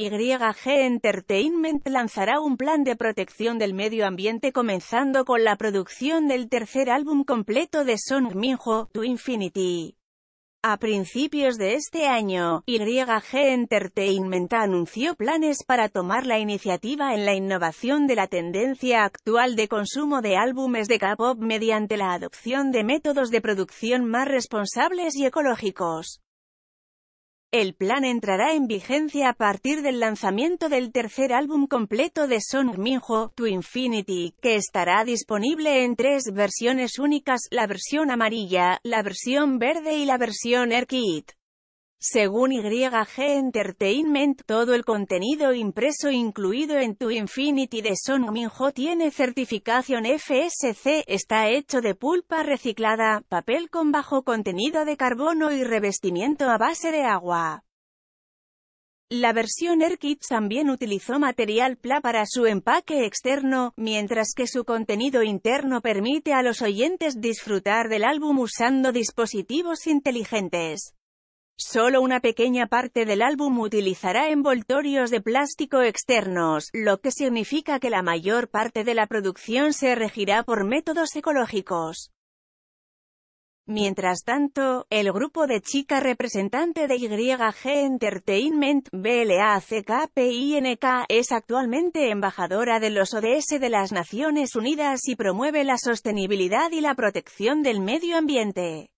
YG Entertainment lanzará un plan de protección del medio ambiente comenzando con la producción del tercer álbum completo de Song Minho, To Infinity. A principios de este año, YG Entertainment anunció planes para tomar la iniciativa en la innovación de la tendencia actual de consumo de álbumes de K-pop mediante la adopción de métodos de producción más responsables y ecológicos. El plan entrará en vigencia a partir del lanzamiento del tercer álbum completo de Song Minho, To Infinity, que estará disponible en tres versiones únicas, la versión amarilla, la versión verde y la versión Erkit. Según YG Entertainment, todo el contenido impreso incluido en Tu Infinity de Son Minho tiene certificación FSC, está hecho de pulpa reciclada, papel con bajo contenido de carbono y revestimiento a base de agua. La versión Kit también utilizó material PLA para su empaque externo, mientras que su contenido interno permite a los oyentes disfrutar del álbum usando dispositivos inteligentes. Solo una pequeña parte del álbum utilizará envoltorios de plástico externos, lo que significa que la mayor parte de la producción se regirá por métodos ecológicos. Mientras tanto, el grupo de chica representante de YG Entertainment, BLACKPINK, es actualmente embajadora de los ODS de las Naciones Unidas y promueve la sostenibilidad y la protección del medio ambiente.